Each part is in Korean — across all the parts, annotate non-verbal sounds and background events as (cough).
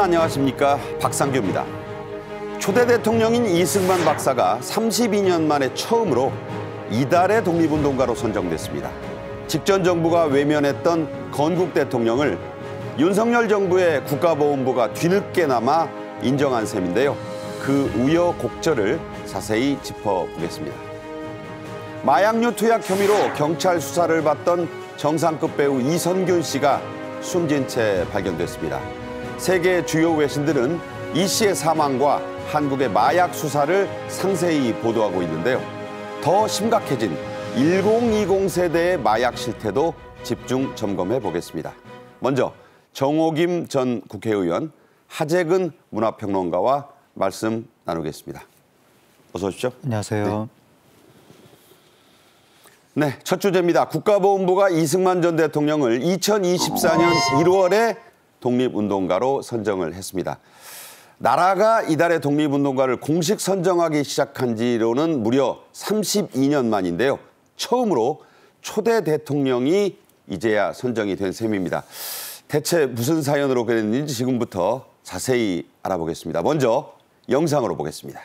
여러분 안녕하십니까 박상규입니다. 초대 대통령인 이승만 박사가 32년 만에 처음으로 이달의 독립운동가로 선정됐습니다. 직전 정부가 외면했던 건국 대통령을 윤석열 정부의 국가보훈부가 뒤늦게나마 인정한 셈인데요. 그 우여곡절을 자세히 짚어보겠습니다. 마약류 투약 혐의로 경찰 수사를 받던 정상급 배우 이선균 씨가 숨진 채 발견됐습니다. 세계 주요 외신들은 이 씨의 사망과 한국의 마약 수사를 상세히 보도하고 있는데요. 더 심각해진 1020 세대의 마약 실태도 집중 점검해 보겠습니다. 먼저 정호김 전 국회의원, 하재근 문화평론가와 말씀 나누겠습니다. 어서 오십시오. 안녕하세요. 네. 네, 첫 주제입니다. 국가보훈부가 이승만 전 대통령을 2024년 1월에 독립운동가로 선정을 했습니다. 나라가 이달의 독립운동가를 공식 선정하기 시작한 지로는 무려 32년 만인데요. 처음으로 초대 대통령이 이제야 선정이 된 셈입니다. 대체 무슨 사연으로 그랬는지 지금부터 자세히 알아보겠습니다. 먼저 영상으로 보겠습니다.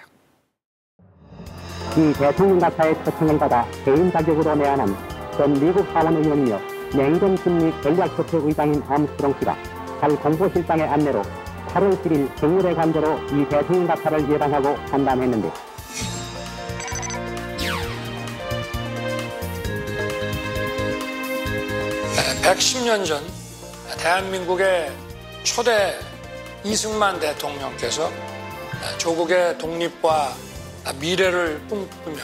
이 대통령가사의 초청을받아 개인 자격으로 내한한 전 미국 하원 의원이며 냉전 심리 전략협회 의장인 암스트롱 씨가 갈 공포실장의 안내로 8월 7일 동물의 관제로 이 대통령 가파를 예방하고 판단했는데1 1 0년전 대한민국의 초대 이승만 대통령께서 조국의 독립과 미래를 꿈꾸며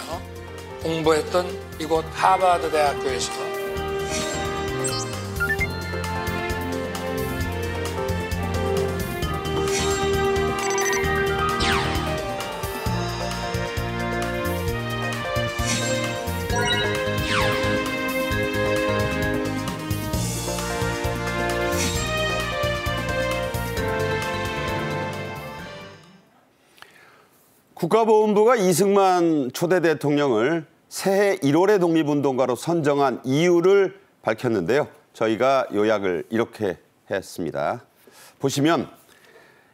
공부했던 이곳 하버드 대학교에서 국가보훈부가 이승만 초대 대통령을 새해 1월의 독립운동가로 선정한 이유를 밝혔는데요. 저희가 요약을 이렇게 했습니다. 보시면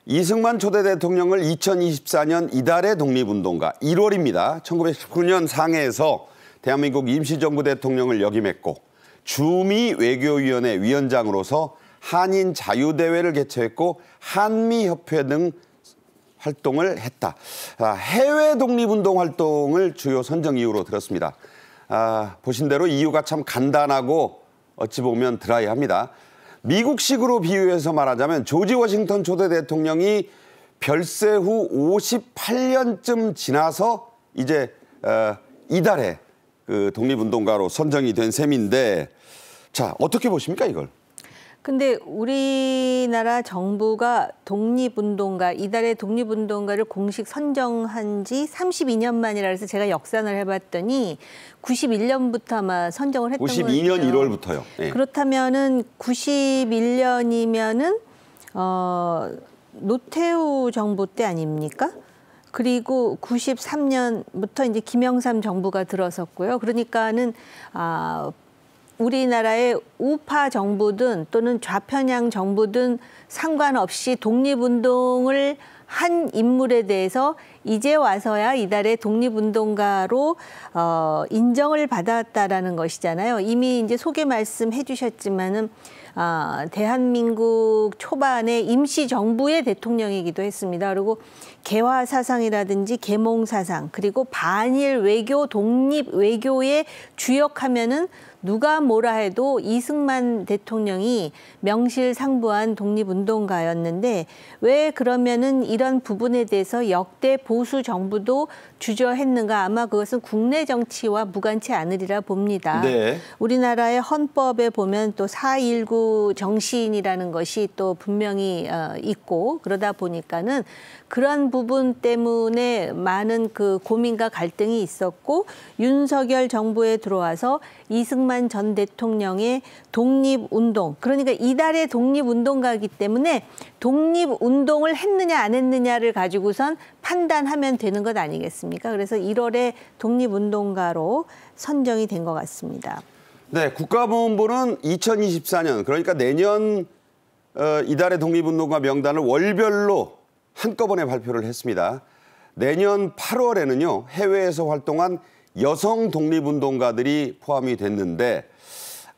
이승만 초대 대통령을 2024년 이달의 독립운동가 1월입니다. 1919년 상해에서 대한민국 임시정부 대통령을 역임했고 주미 외교위원회 위원장으로서 한인 자유대회를 개최했고 한미협회 등 활동을 했다. 아, 해외 독립운동 활동을 주요 선정 이유로 들었습니다. 아, 보신 대로 이유가 참 간단하고 어찌 보면 드라이합니다. 미국식으로 비유해서 말하자면 조지 워싱턴 초대 대통령이 별세 후 58년쯤 지나서 이제 어, 이달에 그 독립운동가로 선정이 된 셈인데 자 어떻게 보십니까 이걸? 근데 우리나라 정부가 독립운동가 이달의 독립운동가를 공식 선정한 지 32년 만이라 해서 제가 역산을 해봤더니 91년부터 아마 선정을 했던 92년 거예요. 1월부터요. 네. 예. 그렇다면은 91년이면은 어 노태우 정부 때 아닙니까? 그리고 93년부터 이제 김영삼 정부가 들어섰고요. 그러니까는 아 우리나라의 우파 정부든 또는 좌편향 정부든 상관없이 독립운동을 한 인물에 대해서 이제 와서야 이달의 독립운동가로 어, 인정을 받았다라는 것이잖아요. 이미 이제 소개 말씀해 주셨지만은 어, 대한민국 초반의 임시 정부의 대통령이기도 했습니다. 그리고 개화 사상이라든지 계몽 사상 그리고 반일 외교 독립 외교의 주역하면은 누가 뭐라 해도 이승만 대통령이 명실상부한 독립운동가였는데 왜 그러면은 이런 부분에 대해서 역대 보수 정부도 주저했는가 아마 그것은 국내 정치와 무관치 않으리라 봅니다. 네. 우리나라의 헌법에 보면 또 4.19정신이라는 것이 또 분명히 어, 있고 그러다 보니까는 그런 부분 때문에 많은 그 고민과 갈등이 있었고 윤석열 정부에 들어와서 이승만 이승만 전 대통령의 독립운동 그러니까 이달의 독립운동가기 이 때문에 독립운동을 했느냐 안 했느냐를 가지고선 판단하면 되는 것 아니겠습니까? 그래서 1월에 독립운동가로 선정이 된 것 같습니다. 네, 국가보훈부는 2024년 그러니까 내년 어, 이달의 독립운동가 명단을 월별로 한꺼번에 발표를 했습니다. 내년 8월에는요 해외에서 활동한 여성 독립운동가들이 포함이 됐는데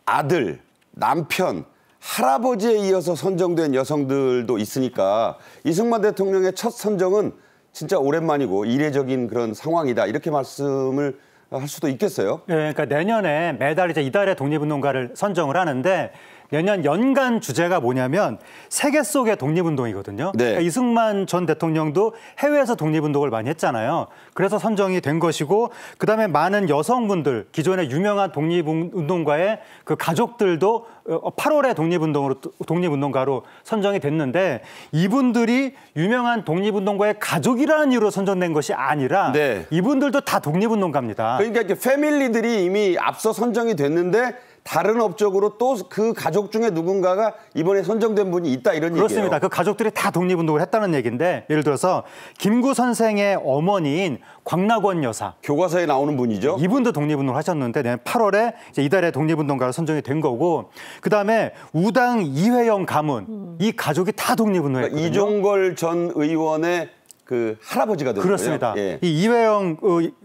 아들, 남편, 할아버지에 이어서 선정된 여성들도 있으니까 이승만 대통령의 첫 선정은 진짜 오랜만이고 이례적인 그런 상황이다 이렇게 말씀을 할 수도 있겠어요. 예, 그러니까 내년에 매달 이제 이달에 독립운동가를 선정을 하는데 매년 연간 주제가 뭐냐면 세계 속의 독립운동이거든요. 네. 그러니까 이승만 전 대통령도 해외에서 독립운동을 많이 했잖아요. 그래서 선정이 된 것이고 그다음에 많은 여성분들 기존의 유명한 독립운동가의 그 가족들도 8월에 어, 독립운동으로 독립운동가로 선정이 됐는데 이분들이 유명한 독립운동가의 가족이라는 이유로 선정된 것이 아니라 네. 이분들도 다 독립운동가입니다. 그러니까 이렇게 패밀리들이 이미 앞서 선정이 됐는데 다른 업적으로 또 그 가족 중에 누군가가 이번에 선정된 분이 있다 이런 얘기예요. 그렇습니다. 그 가족들이 다 독립운동을 했다는 얘기인데 예를 들어서 김구 선생의 어머니인 광락원 여사 교과서에 나오는 분이죠. 이분도 독립운동을 하셨는데 내년 8월에 이달에 제이 독립운동가로 선정이 된 거고 그다음에 우당 이회영 가문 음. 이 가족이 다 독립운동을 그러니까 했거든요. 그러니까 이종걸 전 의원의 그 할아버지가 되는 그렇습니다. 예이 예. 이회영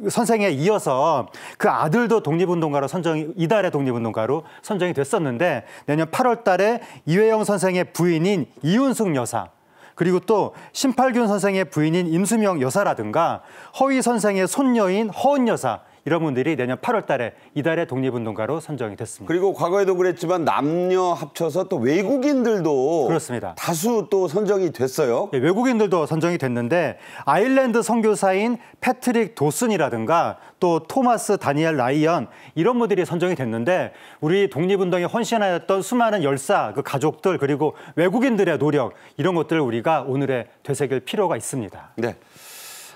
선생에 이어서 그 아들도 독립운동가로 선정이 이달에 독립운동가로 선정이 됐었는데 내년 8월달에 이회영 선생의 부인인 이윤숙 여사 그리고 또 심팔균 선생의 부인인 임수명 여사라든가 허위 선생의 손녀인 허은 여사 이런 분들이 내년 8월 달에 이달의 독립운동가로 선정이 됐습니다. 그리고 과거에도 그랬지만 남녀 합쳐서 또 외국인들도 그렇습니다. 다수 또 선정이 됐어요. 예, 외국인들도 선정이 됐는데 아일랜드 선교사인 패트릭 도슨이라든가 또 토마스 다니엘 라이언 이런 분들이 선정이 됐는데 우리 독립운동에 헌신하였던 수많은 열사 그 가족들 그리고 외국인들의 노력 이런 것들을 우리가 오늘의 되새길 필요가 있습니다. 네.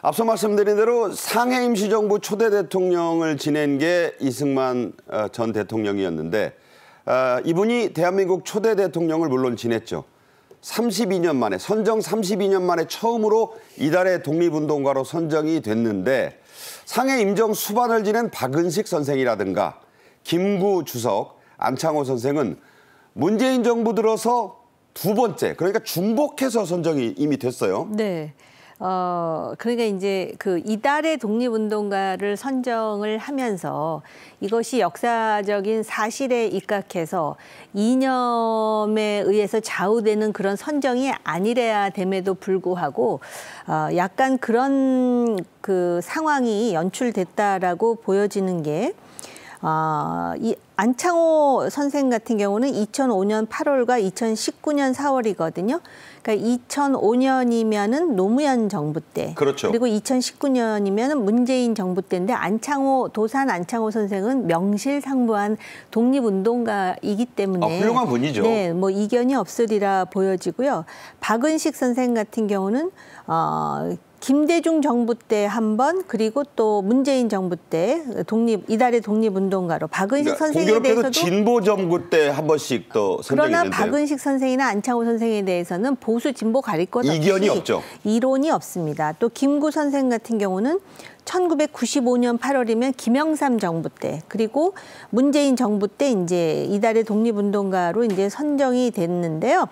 앞서 말씀드린 대로 상해 임시정부 초대 대통령을 지낸 게 이승만 어, 전 대통령이었는데 어, 이분이 대한민국 초대 대통령을 물론 지냈죠. 32년 만에 선정 32년 만에 처음으로 이달의 독립운동가로 선정이 됐는데 상해 임정 수반을 지낸 박은식 선생이라든가 김구 주석, 안창호 선생은 문재인 정부 들어서 두 번째 그러니까 중복해서 선정이 이미 됐어요. 네. 어, 그러니까 이제 그 이달의 독립운동가를 선정을 하면서 이것이 역사적인 사실에 입각해서 이념에 의해서 좌우되는 그런 선정이 아니래야 됨에도 불구하고 어, 약간 그런 그 상황이 연출됐다라고 보여지는 게 어, 이 안창호 선생 같은 경우는 2005년 8월과 2019년 4월이거든요. 그러니까 2005년이면은 노무현 정부 때, 그렇죠. 그리고 2019년이면은 문재인 정부 때인데 안창호 도산 안창호 선생은 명실상부한 독립운동가이기 때문에 아, 훌륭한 분이죠. 네, 뭐 이견이 없으리라 보여지고요. 박은식 선생 같은 경우는 어. 김대중 정부 때 한 번, 그리고 또 문재인 정부 때 독립 이달의 독립운동가로 박은식 그러니까 선생에 대해서도 진보 정부 때 한 번씩 또 그러나 있는데요. 박은식 선생이나 안창호 선생에 대해서는 보수 진보 가릴 것 이견이 없죠. 이론이 없습니다. 또 김구 선생 같은 경우는 1995년 8월이면 김영삼 정부 때 그리고 문재인 정부 때 이제 이달의 독립운동가로 이제 선정이 됐는데요.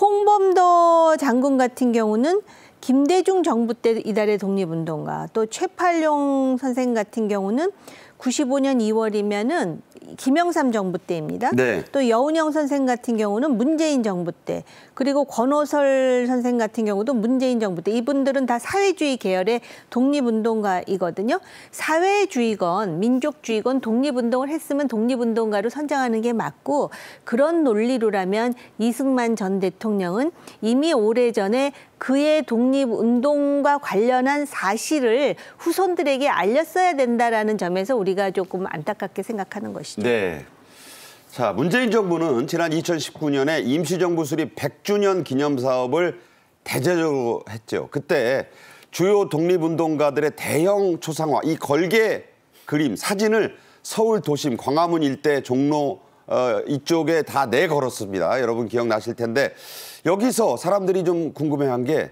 홍범도 장군 같은 경우는 김대중 정부 때 이달의 독립운동가 또 최팔룡 선생 같은 경우는 95년 2월이면은 김영삼 정부 때입니다. 네. 또 여운형 선생 같은 경우는 문재인 정부 때, 그리고 권오설 선생 같은 경우도 문재인 정부 때 이분들은 다 사회주의 계열의 독립운동가이거든요. 사회주의건 민족주의건 독립운동을 했으면 독립운동가로 선정하는 게 맞고 그런 논리로라면 이승만 전 대통령은 이미 오래전에 그의 독립운동과 관련한 사실을 후손들에게 알렸어야 된다라는 점에서 우리가 조금 안타깝게 생각하는 것이죠. 것이죠. 네. 자, 문재인 정부는 지난 2019년에 임시정부 수립 100주년 기념 사업을 대제적으로 했죠. 그때 주요 독립운동가들의 대형 초상화, 이 걸개 그림, 사진을 서울 도심 광화문 일대 종로 어, 이쪽에 다 내걸었습니다. 여러분 기억나실 텐데 여기서 사람들이 좀 궁금해한 게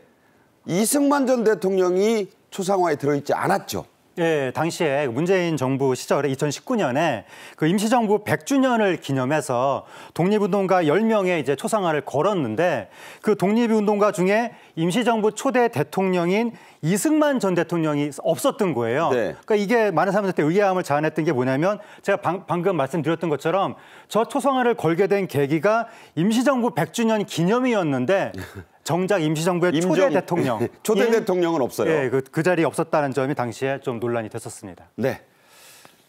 이승만 전 대통령이 초상화에 들어있지 않았죠. 예, 당시에 그 문재인 정부 시절에 2019년에 그 임시정부 100주년을 기념해서 독립운동가 10명의 이제 초상화를 걸었는데 그 독립운동가 중에 임시정부 초대 대통령인 이승만 전 대통령이 없었던 거예요. 네. 그러니까 이게 많은 사람들한테 의아함을 자아냈던 게 뭐냐면 제가 방, 방금 말씀드렸던 것처럼 저 초상화를 걸게 된 계기가 임시정부 100주년 기념이었는데 (laughs) 정작 임시정부의 임정... 초대 대통령 (laughs) 초대 예? 대통령은 없어요. 예, 그, 그자리 없었다는 점이 당시에 좀 논란이 됐었습니다. 네.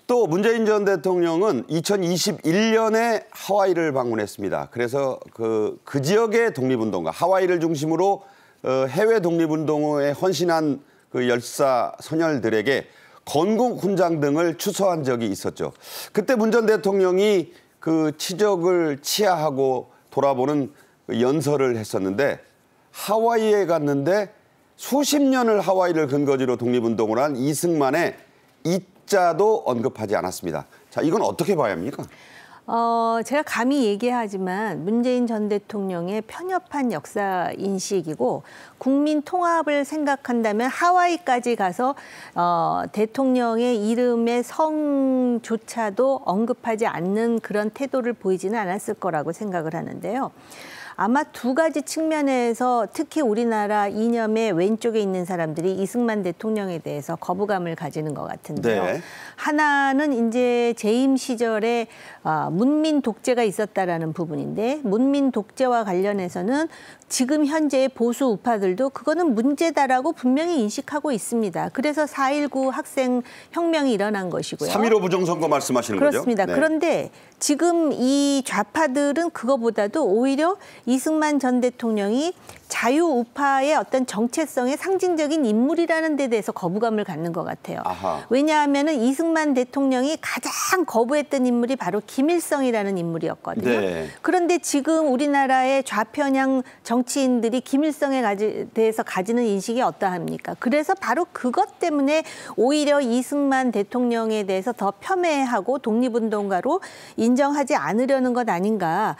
또 문재인 전 대통령은 2021년에 하와이를 방문했습니다. 그래서 그, 그 지역의 독립운동가, 하와이를 중심으로 어, 해외 독립운동에 헌신한 그 열사 선열들에게 건국훈장 등을 추서한 적이 있었죠. 그때 문 전 대통령이 그 치적을 치하하고 돌아보는 그 연설을 했었는데 하와이에 갔는데 수십 년을 하와이를 근거지로 독립운동을 한 이승만의 이자도 언급하지 않았습니다. 자, 이건 어떻게 봐야 합니까? 어, 제가 감히 얘기하지만 문재인 전 대통령의 편협한 역사 인식이고 국민 통합을 생각한다면 하와이까지 가서 어, 대통령의 이름의 성조차도 언급하지 않는 그런 태도를 보이지는 않았을 거라고 생각을 하는데요. 아마 두 가지 측면에서 특히 우리나라 이념의 왼쪽에 있는 사람들이 이승만 대통령에 대해서 거부감을 가지는 것 같은데요. 네. 하나는 이제 재임 시절에 아, 문민 독재가 있었다라는 부분인데 문민 독재와 관련해서는 지금 현재의 보수 우파들도 그거는 문제다라고 분명히 인식하고 있습니다. 그래서 4.19 학생 혁명이 일어난 것이고요. 3.15 부정선거 말씀하시는 그렇습니다. 거죠? 그렇습니다. 네. 그런데 지금 이 좌파들은 그거보다도 오히려 이승만 전 대통령이 자유우파의 어떤 정체성의 상징적인 인물이라는 데 대해서 거부감을 갖는 것 같아요. 왜냐하면 이승만 대통령이 가장 거부했던 인물이 바로 김일성이라는 인물이었거든요. 네. 그런데 지금 우리나라의 좌편향 정 정치인들이 김일성에 가지, 대해서 가지는 인식이 어떠합니까? 그래서 바로 그것 때문에 오히려 이승만 대통령에 대해서 더 폄훼하고 독립운동가로 인정하지 않으려는 것 아닌가.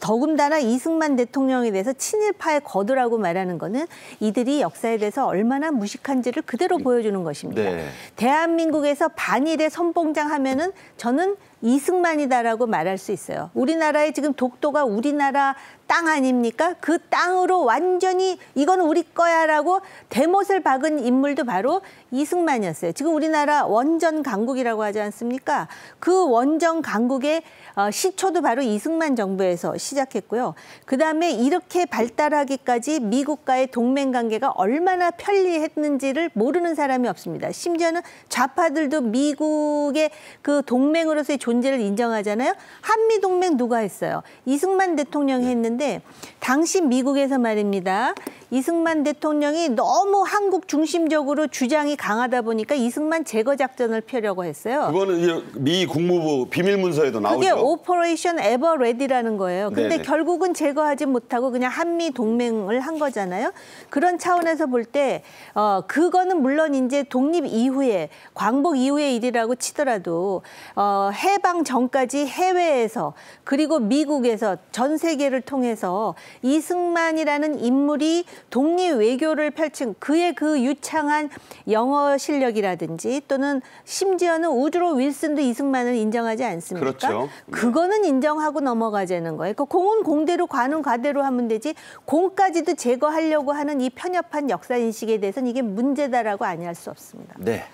더군다나 이승만 대통령에 대해서 친일파의 거두라고 말하는 것은 이들이 역사에 대해서 얼마나 무식한지를 그대로 음. 보여주는 것입니다. 네. 대한민국에서 반일의 선봉장 하면은 저는 이승만이다라고 말할 수 있어요. 우리나라의 지금 독도가 우리나라 땅 아닙니까? 그 땅으로 완전히 이건 우리 거야라고 대못을 박은 인물도 바로 이승만이었어요. 지금 우리나라 원전 강국이라고 하지 않습니까? 그 원전 강국의 어, 시초도 바로 이승만 정부에서 시작했고요. 그다음에 이렇게 발달하기까지 미국과의 동맹 관계가 얼마나 편리했는지를 모르는 사람이 없습니다. 심지어는 좌파들도 미국의 그 동맹으로서의 존재를 인정하잖아요. 한미 동맹 누가 했어요? 이승만 대통령이 네. 했는데 당시 미국에서 말입니다. 이승만 대통령이 너무 한국 중심적으로 주장이 강하다 보니까 이승만 제거 작전을 펴려고 했어요. 그거는 미 국무부 비밀 문서에도 나오죠. 그게 오퍼레이션 에버 레디라는 거예요. 근데 네네. 결국은 제거하지 못하고 그냥 한미 동맹을 한 거잖아요. 그런 차원에서 볼 때 어, 그거는 물론 이제 독립 이후에 광복 이후의 일이라고 치더라도 어, 해방 전까지 해외에서 그리고 미국에서 전 세계를 통해서 이승만이라는 인물이 독립 외교를 펼친 그의 그 유창한 영 영어 실력이라든지 또는 심지어는 우주로 윌슨도 이승만을 인정하지 않습니까? 그렇죠. 네. 그거는 인정하고 넘어가자는 거예요. 그 공은 공대로 관은 과대로 하면 되지 공까지도 제거하려고 하는 이 편협한 역사 인식에 대해서는 이게 문제다라고 아니할 수 없습니다. 네.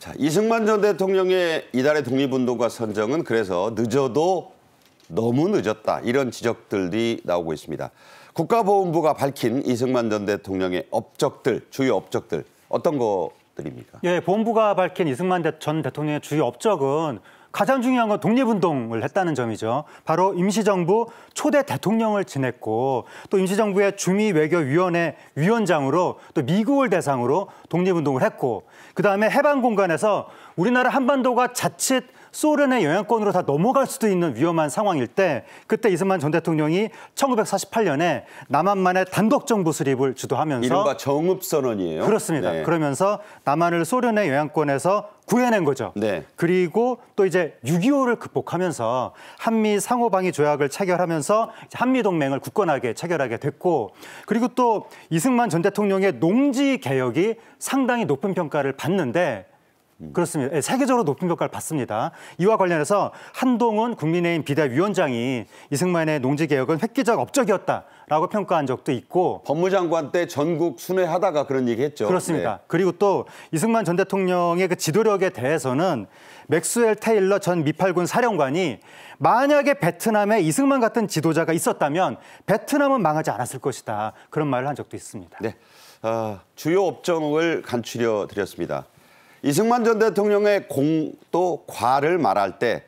자, 이승만 전 대통령의 이달의 독립운동가 선정은 그래서 늦어도 너무 늦었다 이런 지적들이 나오고 있습니다. 국가보훈부가 밝힌 이승만 전 대통령의 업적들, 주요 업적들 어떤 것들입니까? 예, 보부가 밝힌 이승만 전 대통령의 주요 업적은 가장 중요한 건 독립운동을 했다는 점이죠. 바로 임시정부 초대 대통령을 지냈고 또 임시정부의 주미외교위원회 위원장으로 또 미국을 대상으로 독립운동을 했고 그다음에 해방 공간에서 우리나라 한반도가 자칫 소련의 영향권으로 다 넘어갈 수도 있는 위험한 상황일 때 그때 이승만 전 대통령이 1948년에 남한만의 단독 정부 수립을 주도하면서 이른바 정읍 선언이에요. 그렇습니다. 네. 그러면서 남한을 소련의 영향권에서 구해낸 거죠. 네. 그리고 또 이제 6.25를 극복하면서 한미 상호방위 조약을 체결하면서 한미동맹을 굳건하게 체결하게 됐고 그리고 또 이승만 전 대통령의 농지 개혁이 상당히 높은 평가를 받는데 음. 그렇습니다. 예, 세계적으로 높은 평가를 받습니다. 이와 관련해서 한동훈 국민의힘 비대위원장이 이승만의 농지개혁은 획기적 업적이었다라고 평가한 적도 있고 법무장관 때 전국 순회하다가 그런 얘기했죠. 그렇습니다. 네. 그리고 또 이승만 전 대통령의 그 지도력에 대해서는 맥스웰 테일러 전 미팔군 사령관이 만약에 베트남에 이승만 같은 지도자가 있었다면 베트남은 망하지 않았을 것이다. 그런 말을 한 적도 있습니다. 네. 어, 주요 업종을 간추려 드렸습니다. 이승만 전 대통령의 공또 과를 말할 때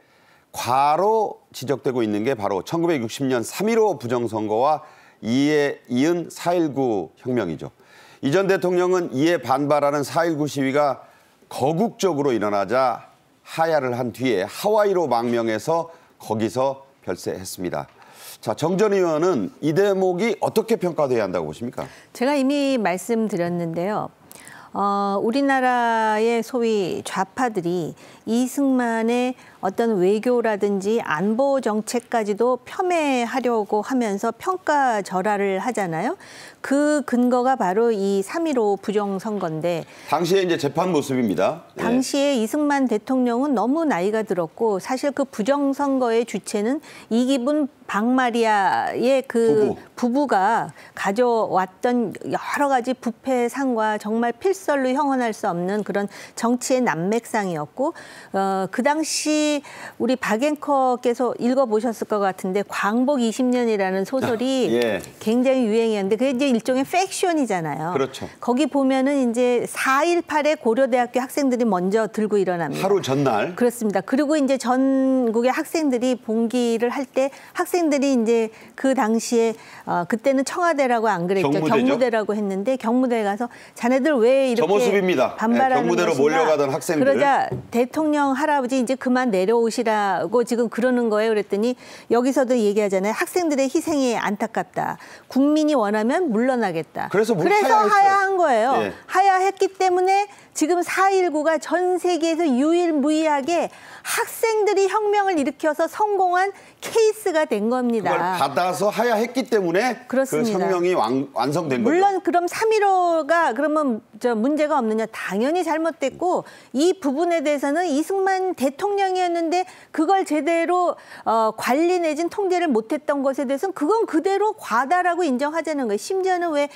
과로 지적되고 있는 게 바로 1960년 3.15 부정선거와 이에 이은 4.19 혁명이죠. 이 전 대통령은 이에 반발하는 4.19 시위가 거국적으로 일어나자 하야를 한 뒤에 하와이로 망명해서 거기서 결세했습니다 자, 정 전 의원은 이 대목이 어떻게 평가돼야 한다고 보십니까? 제가 이미 말씀드렸는데요. 어, 우리나라의 소위 좌파들이 이승만의 어떤 외교라든지 안보 정책까지도 폄훼하려고 하면서 평가절하를 하잖아요. 그 근거가 바로 이3.15 부정선거인데. 당시에 이제 재판 모습입니다. 예. 당시에 네. 이승만 대통령은 너무 나이가 들었고 사실 그 부정선거의 주체는 이기분 박마리아의 그 부부. 가 가져왔던 여러 가지 부패상과 정말 필설로 형언할 수 없는 그런 정치의 난맥상이었고 어, 그 당시 우리 박앵커께서 읽어보셨을 것 같은데 광복 20년이라는 소설이 아, 예. 굉장히 유행이었는데 그게 이제 일종의 팩션이잖아요. 그렇죠. 거기 보면은 이제 4.18에 고려대학교 학생들이 먼저 들고 일어납니다. 하루 전날. 그렇습니다. 그리고 이제 전국의 학생들이 봉기를 할 때 학생들이 이제 그 당시에 어, 그때는 청와대라고 안 그랬죠. 경무대죠? 경무대라고 했는데 경무대에 가서 자네들 왜 이렇게 저모습입니다. 예, 반발하는 네, 경무대로 것인가? 몰려가던 학생들. 그러자 대통령 할아버지 이제 그만 내 내려오시라고 지금 그러는 거예요. 그랬더니 여기서도 얘기하잖아요. 학생들의 희생이 안타깝다. 국민이 원하면 물러나겠다. 그래서, 그래서 하야한 거예요. 예. 하야했기 때문에 지금 4.19가 전 세계에서 유일무이하게 학생들이 혁명을 일으켜서 성공한 케이스가 된 겁니다. 그걸 받아서 하야했기 때문에 그 그렇습니다. 그 혁명이 완, 성된 물론 거죠. 물론 그럼 3.15가 그러면 저 문제가 없느냐 당연히 잘못됐고 이 부분에 대해서는 이승만 대통령이었는데 그걸 제대로 어, 관리 내진 통제를 못했던 것에 대해서는 그건 그대로 과다라고 인정하자는 거예요. 심지어는 왜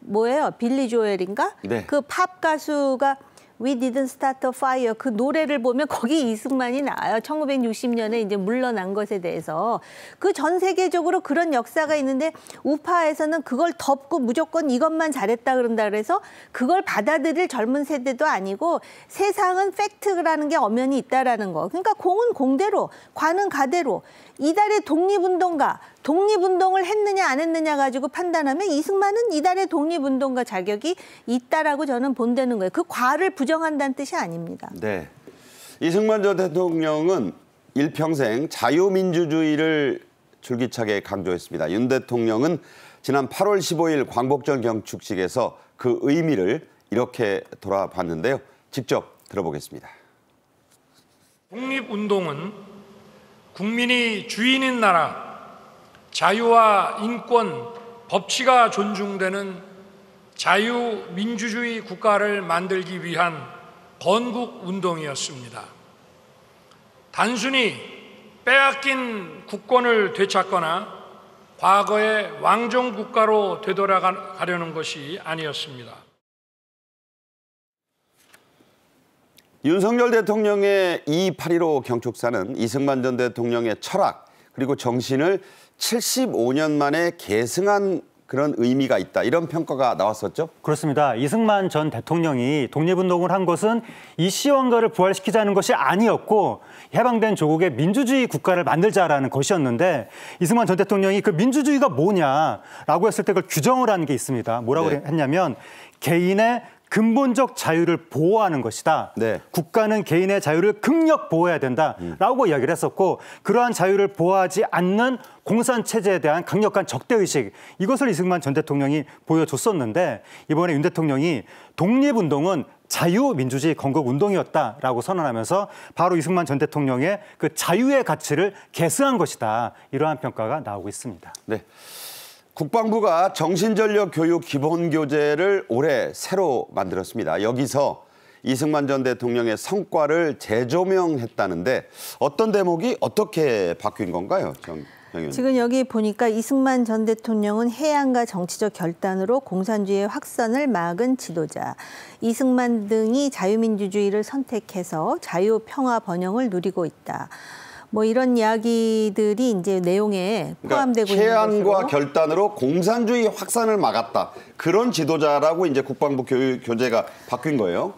뭐예요? 빌리 조엘인가? 네. 그팝 가수가 We Didn't Start a Fire 그 노래를 보면 거기 이승만이 나와요. 1960년에 이제 물러난 것에 대해서 그 전 세계적으로 그런 역사가 있는데 우파에서는 그걸 덮고 무조건 이것만 잘했다 그런다 그래서 그걸 받아들일 젊은 세대도 아니고 세상은 팩트라는 게 엄연히 있다라는 거. 그러니까 공은 공대로, 관은 가대로 이달의 독립운동가, 독립운동을 했느냐 안 했느냐 가지고 판단하면 이승만은 이달의 독립운동가 자격이 있다라고 저는 본다는 거예요. 그 과를 부정한다는 뜻이 아닙니다. 네. 이승만 전 대통령은 일평생 자유민주주의를 줄기차게 강조했습니다. 윤 대통령은 지난 8월 15일 광복절 경축식에서 그 의미를 이렇게 돌아봤는데요. 직접 들어보겠습니다. 독립운동은 국민이 주인인 나라, 자유와 인권, 법치가 존중되는 자유민주주의 국가를 만들기 위한 건국 운동이었습니다. 단순히 빼앗긴 국권을 되찾거나 과거의 왕정 국가로 되돌아가려는 것이 아니었습니다. 윤석열 대통령의 2 8.15 경축사는 이승만 전 대통령의 철학 그리고 정신을 75년 만에 계승한 그런 의미가 있다. 이런 평가가 나왔었죠? 그렇습니다. 이승만 전 대통령이 독립운동을 한 것은 이 시원가를 부활시키자는 것이 아니었고 해방된 조국의 민주주의 국가를 만들자라는 것이었는데 이승만 전 대통령이 그 민주주의가 뭐냐라고 했을 때 그걸 규정을 한 게 있습니다. 뭐라고 네. 했냐면 개인의 근본적 자유를 보호하는 것이다. 네. 국가는 개인의 자유를 극력 보호해야 된다라고 음. 이야기를 했었고 그러한 자유를 보호하지 않는 공산 체제에 대한 강력한 적대 의식 이것을 이승만 전 대통령이 보여줬었는데 이번에 윤 대통령이 독립 운동은 자유민주주의 건국 운동이었다라고 선언하면서 바로 이승만 전 대통령의 그 자유의 가치를 계승한 것이다. 이러한 평가가 나오고 있습니다. 네. 국방부가 정신전력 교육 기본 교재를 올해 새로 만들었습니다. 여기서 이승만 전 대통령의 성과를 재조명했다는데 어떤 대목이 어떻게 바뀐 건가요? 정, 지금 여기 보니까 이승만 전 대통령은 해안과 정치적 결단으로 공산주의 확산을 막은 지도자. 이승만 등이 자유민주주의를 선택해서 자유, 평화, 번영을 누리고 있다. 뭐 이런 이야기들이 이제 내용에 그러니까 포함되고 그러니 있는 것으로. 결단으로 공산주의 확산을 막았다. 그런 지도자라고 이제 국방부 교, 교재가 바뀐 거예요.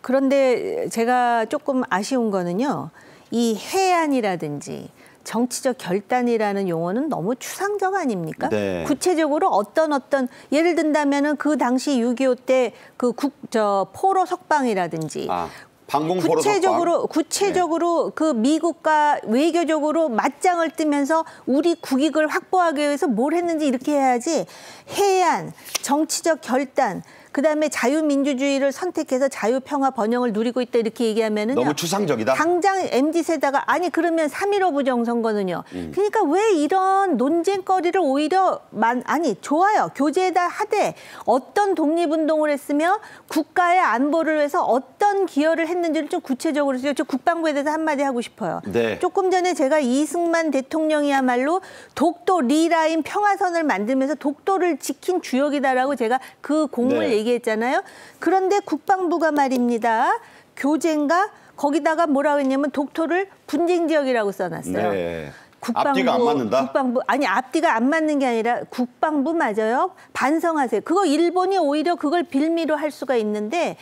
그런데 제가 조금 아쉬운 거는요. 이 해안이라든지 정치적 결단이라는 용어는 너무 추상적 아닙니까? 네. 구체적으로 어떤 어떤 예를 든다면은 그 당시 6.25 때 그 국 저 포로 석방이라든지 아. 방공 구체적으로 구체적으로 네. 그 미국과 외교적으로 맞짱을 뜨면서 우리 국익을 확보하기 위해서 뭘 했는지 이렇게 해야지 해안 정치적 결단 그다음에 자유민주주의를 선택해서 자유 평화 번영을 누리고 있다 이렇게 얘기하면은 너무 추상적이다. 당장 MZ 세대가 아니 그러면 3.15 부정선거는요. 음. 그러니까 왜 이런 논쟁거리를 오히려 만 아니 좋아요. 교재다 하되 어떤 독립운동을 했으며 국가의 안보를 위해서 어떤 기여를 했는지를 좀 구체적으로 저 국방부에 대해서 한마디 하고 싶어요. 네. 조금 전에 제가 이승만 대통령이야말로 독도 리라인 평화선을 만들면서 독도를 지킨 주역이다라고 제가 그 공을 네. 얘기했잖아요. 그런데 국방부가 말입니다. 교재인가 거기다가 뭐라고 했냐면 독토를 분쟁 지역이라고 써놨어요. 네. 국방부, 앞뒤가 안 맞는다? 국방부 아니 앞뒤가 안 맞는 게 아니라 국방부 맞아요. 반성하세요. 그거 일본이 오히려 그걸 빌미로 할 수가 있는데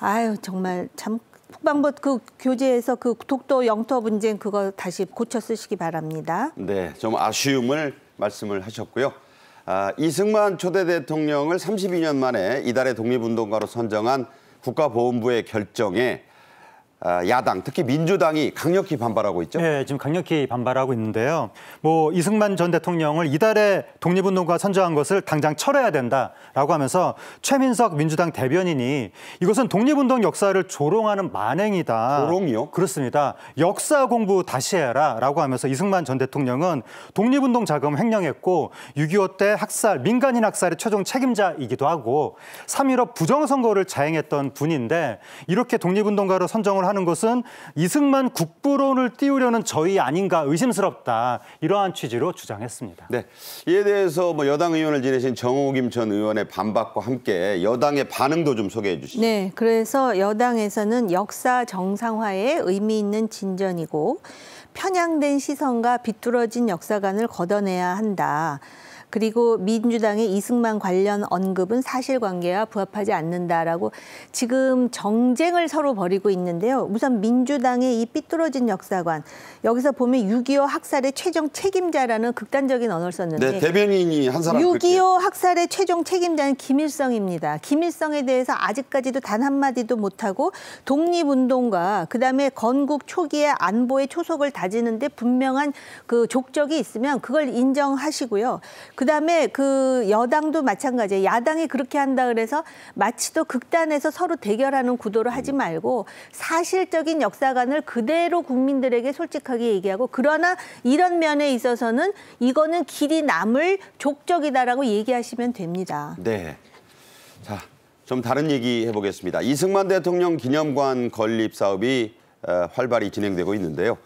아유 정말 참 국방부 그 교재에서 그 독도 영토 분쟁 그거 다시 고쳐 쓰시기 바랍니다. 네, 좀 아쉬움을 말씀을 하셨고요. 아, 이승만 초대 대통령을 32년 만에 이달의 독립운동가로 선정한 국가보훈부의 결정에 아, 야당 특히 민주당이 강력히 반발하고 있죠. 네, 지금 강력히 반발하고 있는데요. 뭐 이승만 전 대통령을 이달에 독립운동가 선정한 것을 당장 철회해야 된다라고 하면서 최민석 민주당 대변인이 이것은 독립운동 역사를 조롱하는 만행이다. 조롱이요? 그렇습니다. 역사 공부 다시 해라라고 하면서 이승만 전 대통령은 독립운동 자금 횡령했고 6.25 때 학살 민간인 학살의 최종 책임자이기도 하고 3.15 부정선거를 자행했던 분인데 이렇게 독립운동가로 선정을 하는 것은 이승만 국부론을 띄우려는 저희 아닌가 의심스럽다. 이러한 취지로 주장했습니다. 네. 이에 대해서 뭐 여당 의원을 지내신 정호 김천 의원의 반박과 함께 여당의 반응도 좀 소개해 주시죠. 네. 그래서 여당에서는 역사 정상화에 의미 있는 진전이고 편향된 시선과 비뚤어진 역사관을 걷어내야 한다. 그리고 민주당의 이승만 관련 언급은 사실관계와 부합하지 않는다라고 지금 정쟁을 서로 벌이고 있는데요. 우선 민주당의 이 삐뚤어진 역사관 여기서 보면 6.25 학살의 최종 책임자라는 극단적인 언어를 썼는데 네, 대변인이 한 사람 6.25 학살의 최종 책임자는 김일성입니다. 김일성에 대해서 아직까지도 단 한마디도 못하고 독립운동과 그다음에 건국 초기의 안보의 초석을 다지는데 분명한 그 족적이 있으면 그걸 인정하시고요. 그다음에 그 여당도 마찬가지예요. 야당이 그렇게 한다 그래서 마치도 극단에서 서로 대결하는 구도를 하지 음. 말고 사실적인 역사관을 그대로 국민들에게 솔직하게 얘기하고 그러나 이런 면에 있어서는 이거는 길이 남을 족적이다라고 얘기하시면 됩니다. 네. 자, 좀 다른 얘기 해보겠습니다. 이승만 대통령 기념관 건립 사업이 어, 활발히 진행되고 있는데요.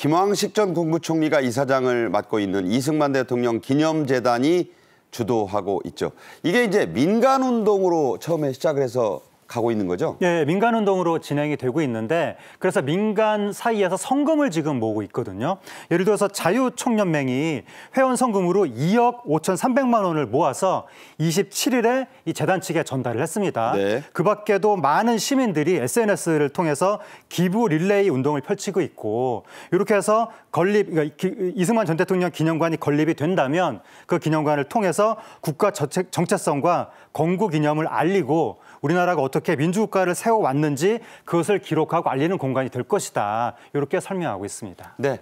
김황식 전 국무총리가 이사장을 맡고 있는 이승만 대통령 기념재단이 주도하고 있죠. 이게 이제 민간운동으로 처음에 시작을 해서 가고 있는 거죠? 예, 예, 민간 운동으로 진행이 되고 있는데 그래서 민간 사이에서 성금을 지금 모으고 있거든요. 예를 들어서 자유총연맹이 회원 성금으로 2억 5 3 0만 원을 모아서 27일에 이 재단 측에 전달을 했습니다. 네. 그 밖에도 많은 시민들이 SNS를 통해서 기부 릴레이 운동을 펼치고 있고 이렇게 해서 건립 그러니까 이승만 전 대통령 기념관이 건립이 된다면 그 기념관을 통해서 국가 정체성과 건국 기념을 알리고 우리나라가 어떻게 민주국가를 세워왔는지 그것을 기록하고 알리는 공간이 될 것이다. 이렇게 설명하고 있습니다. 네.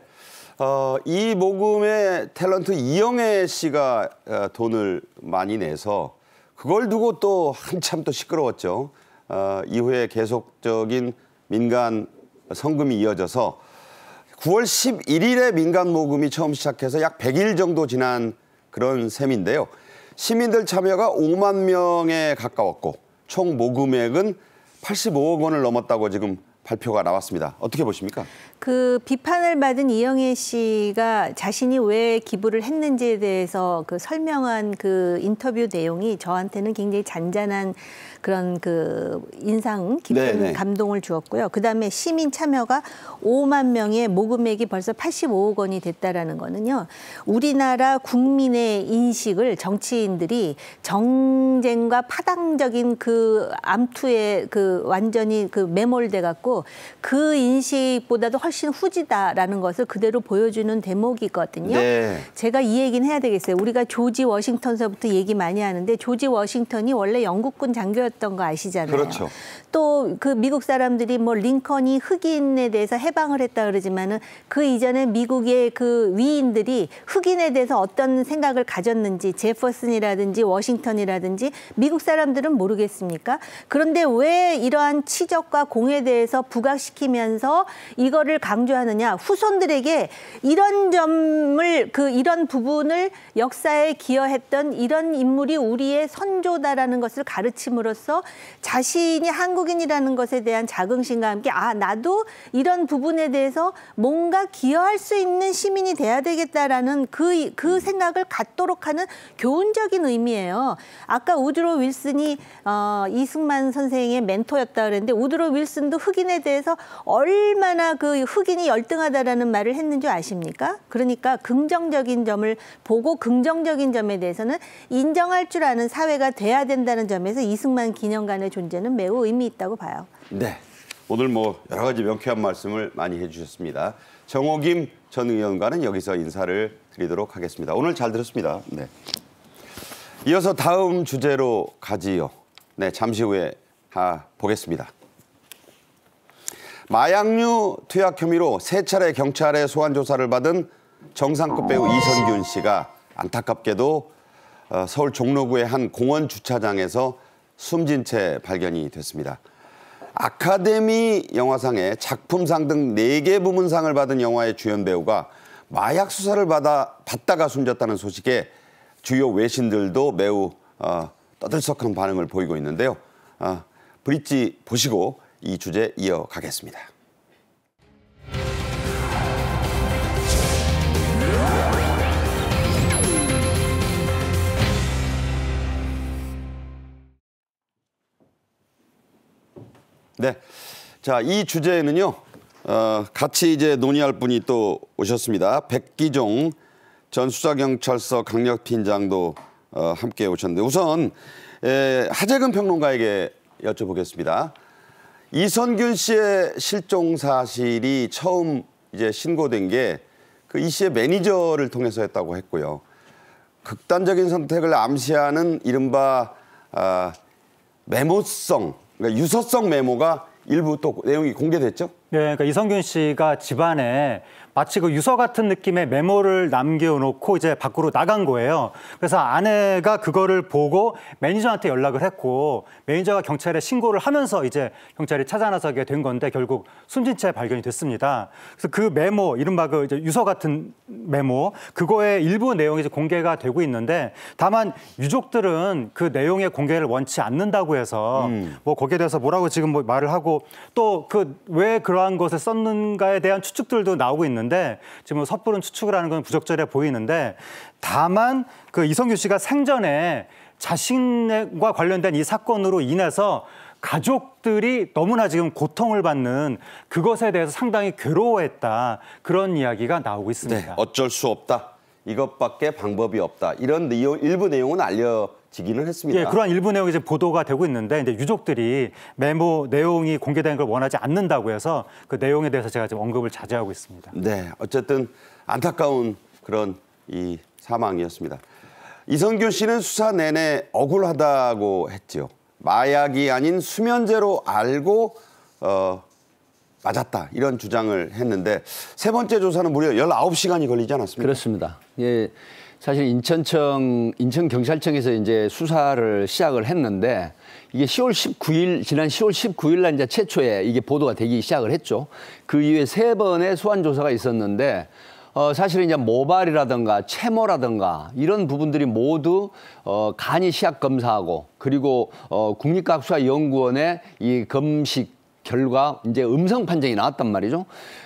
어, 이 모금에 탤런트 이영애 씨가 어, 돈을 많이 내서 그걸 두고 또 한참 또 시끄러웠죠. 어, 이후에 계속적인 민간 성금이 이어져서 9월 11일에 민간 모금이 처음 시작해서 약 100일 정도 지난 그런 셈인데요. 시민들 참여가 5만 명에 가까웠고 총 모금액은 85억 원을 넘었다고 지금 발표가 나왔습니다. 어떻게 보십니까? 그 비판을 받은 이영애 씨가 자신이 왜 기부를 했는지에 대해서 그 설명한 그 인터뷰 내용이 저한테는 굉장히 잔잔한 그런 그 인상 깊은 네네. 네. 감동을 주었고요. 그다음에 시민 참여가 5만 명의 모금액이 벌써 85억 원이 됐다라는 거는요. 우리나라 국민의 인식을 정치인들이 정쟁과 파당적인 그 암투에 그 완전히 그 매몰돼 갖고 그 인식보다도 훨씬 후지다라는 것을 그대로 보여주는 대목이거든요. 네. 제가 이 얘기는 해야 되겠어요. 우리가 조지 워싱턴서부터 얘기 많이 하는데 조지 워싱턴이 원래 영국군 장교였던 거 아시잖아요. 그렇죠. 또 그 미국 사람들이 뭐 링컨이 흑인에 대해서 해방을 했다 그러지만은 그 이전에 미국의 그 위인들이 흑인에 대해서 어떤 생각을 가졌는지 제퍼슨이라든지 워싱턴이라든지 미국 사람들은 모르겠습니까? 그런데 왜 이러한 치적과 공에 대해서 부각시키면서 이거를 권리를 강조하느냐 후손들에게 이런 점을 그 이런 부분을 역사에 기여했던 이런 인물이 우리의 선조다라는 것을 가르침으로써 자신이 한국인이라는 것에 대한 자긍심과 함께 아 나도 이런 부분에 대해서 뭔가 기여할 수 있는 시민이 돼야 되겠다라는 그그 그 생각을 갖도록 하는 교훈적인 의미예요. 아까 우드로 윌슨이 어, 이승만 선생의 멘토였다 그랬는데 우드로 윌슨도 흑인에 대해서 얼마나 그 흑인이 열등하다라는 말을 했는 줄 아십니까? 그러니까 긍정적인 점을 보고 긍정적인 점에 대해서는 인정할 줄 아는 사회가 돼야 된다는 점에서 이승만 기념관의 존재는 매우 의미 있다고 봐요. 네. 오늘 뭐 여러 가지 명쾌한 말씀을 많이 해주셨습니다. 정호김 전 의원과는 여기서 인사를 드리도록 하겠습니다. 오늘 잘 들었습니다. 네. 이어서 다음 주제로 가지요. 네, 잠시 후에 아, 보겠습니다. 마약류 투약 혐의로 세 차례 경찰에 소환 조사를 받은 정상급 배우 이선균 씨가 안타깝게도 어, 서울 종로구의 한 공원 주차장에서 숨진 채 발견이 됐습니다. 아카데미 영화상의 작품상 등 네 개 부문상을 받은 영화의 주연 배우가 마약 수사를 받아, 받다가 숨졌다는 소식에 주요 외신들도 매우 어, 떠들썩한 반응을 보이고 있는데요. 어, 브릿지 보시고 이 주제 이어가겠습니다. 네. 자, 이 주제에는요. 어, 같이 이제 논의할 분이 또 오셨습니다. 백기종 전 수사경찰서 강력팀장도 어, 함께 오셨는데 우선 에, 하재근 평론가에게 여쭤보겠습니다. 이선균 씨의 실종 사실이 처음 이제 신고된 게 그 이 씨의 매니저를 통해서 했다고 했고요. 극단적인 선택을 암시하는 이른바 아, 메모성, 그러니까 유서성 메모가 일부 또 내용이 공개됐죠? 네, 그러니까 이성균 씨가 집안에 마치 그 유서 같은 느낌의 메모를 남겨놓고 이제 밖으로 나간 거예요. 그래서 아내가 그거를 보고 매니저한테 연락을 했고 매니저가 경찰에 신고를 하면서 이제 경찰이 찾아 나서게 된 건데 결국 숨진 채 발견이 됐습니다. 그래서 그 메모, 이른바 그 유서 같은 메모, 그거의 일부 내용이 이제 공개가 되고 있는데 다만 유족들은 그 내용의 공개를 원치 않는다고 해서 음. 뭐 거기에 대해서 뭐라고 지금 뭐 말을 하고 또 그 왜 그러한 것을 썼는가에 대한 추측들도 나오고 있는데 있는데 지금 섣부른 추측을 하는 건 부적절해 보이는데 다만 그 이성규 씨가 생전에 자신과 관련된 이 사건으로 인해서 가족들이 너무나 지금 고통을 받는 그것에 대해서 상당히 괴로워했다 그런 이야기가 나오고 있습니다. 네, 어쩔 수 없다. 이것밖에 방법이 없다. 이런 내용, 일부 내용은 알려 지기는 했습니다. 예, 그러한 일부 내용이 이제 보도가 되고 있는데 이제 유족들이 메모 내용이 공개된 걸 원하지 않는다고 해서 그 내용에 대해서 제가 지금 언급을 자제하고 있습니다. 네, 어쨌든 안타까운 그런 이 사망이었습니다. 이성균 씨는 수사 내내 억울하다고 했죠. 마약이 아닌 수면제로 알고 어, 맞았다 이런 주장을 했는데 세 번째 조사는 무려 19시간이 걸리지 않았습니까? 그렇습니다. 예, 사실 인천청 인천경찰청에서 이제 수사를 시작을 했는데 이게 10월 19일 지난 10월 19일 날 이제 최초에 이게 보도가 되기 시작을 했죠. 그 이후에 세 번의 소환 조사가 있었는데 어, 사실은 이제 모발이라든가 채모라든가 이런 부분들이 모두 어, 간이 시약 검사하고 그리고 어, 국립과학수사연구원의 이 검식 결과 이제 음성 판정이 나왔단 말이죠.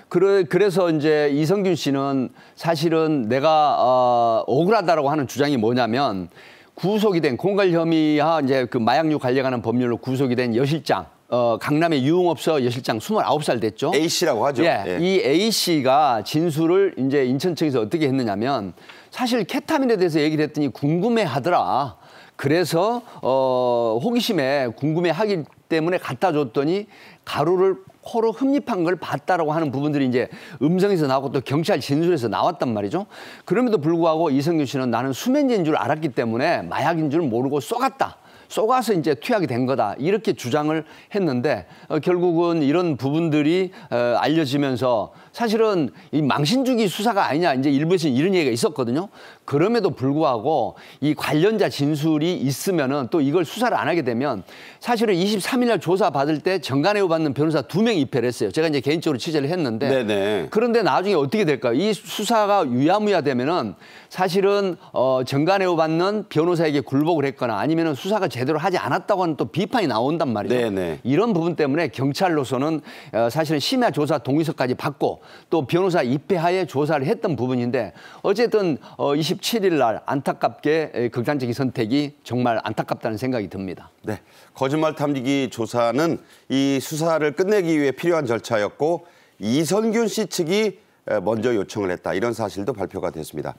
그래, 그래서 이제 이성균 씨는 사실은 내가 어, 억울하다라고 하는 주장이 뭐냐면 구속이 된 공갈 혐의와 이제 그 마약류 관련하는 법률로 구속이 된 여실장 어, 강남의 유흥업소 여실장 29살 됐죠. A 씨라고 하죠. 예, 예. 이 A 씨가 진술을 이제 인천청에서 어떻게 했느냐면 사실 케타민에 대해서 얘기를 했더니 궁금해 하더라. 그래서 어, 호기심에 궁금해하기 때문에 갖다 줬더니 가루를 코로 흡입한 걸 봤다라고 하는 부분들이 이제 음성에서 나오고 또 경찰 진술에서 나왔단 말이죠. 그럼에도 불구하고 이성규 씨는 나는 수면제인 줄 알았기 때문에 마약인 줄 모르고 쏘갔다. 쏘가서 이제 투약이 된 거다 이렇게 주장을 했는데 어, 결국은 이런 부분들이 어, 알려지면서 사실은 이 망신주기 수사가 아니냐 이제 일부에서 이런 얘기가 있었거든요. 그럼에도 불구하고 이 관련자 진술이 있으면은 또 이걸 수사를 안 하게 되면 사실은 23일 날 조사 받을 때 정관 회우 받는 변호사 두 명 입회를 했어요. 제가 이제 개인적으로 취재를 했는데 네네. 그런데 나중에 어떻게 될까요? 이 수사가 유야무야 되면은 사실은 어 정관 회우 받는 변호사에게 굴복을 했거나 아니면은 수사가 제대로 하지 않았다고 하는 또 비판이 나온단 말이죠. 네네. 이런 부분 때문에 경찰로서는 어, 사실은 심야 조사 동의서까지 받고 또 변호사 입회하에 조사를 했던 부분인데 어쨌든 어 20. 27일 날 안타깝게 극단적인 선택이 정말 안타깝다는 생각이 듭니다. 네. 거짓말 탐지기 조사는 이 수사를 끝내기 위해 필요한 절차였고 이선균 씨 측이 먼저 요청을 했다. 이런 사실도 발표가 됐습니다.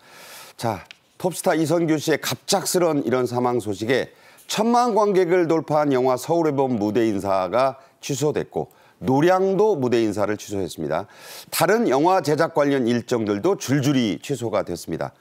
자, 톱스타 이선균 씨의 갑작스런 이런 사망 소식에 천만 관객을 돌파한 영화 서울의 봄 무대 인사가 취소됐고 노량도 무대 인사를 취소했습니다. 다른 영화 제작 관련 일정들도 줄줄이 취소가 됐습니다.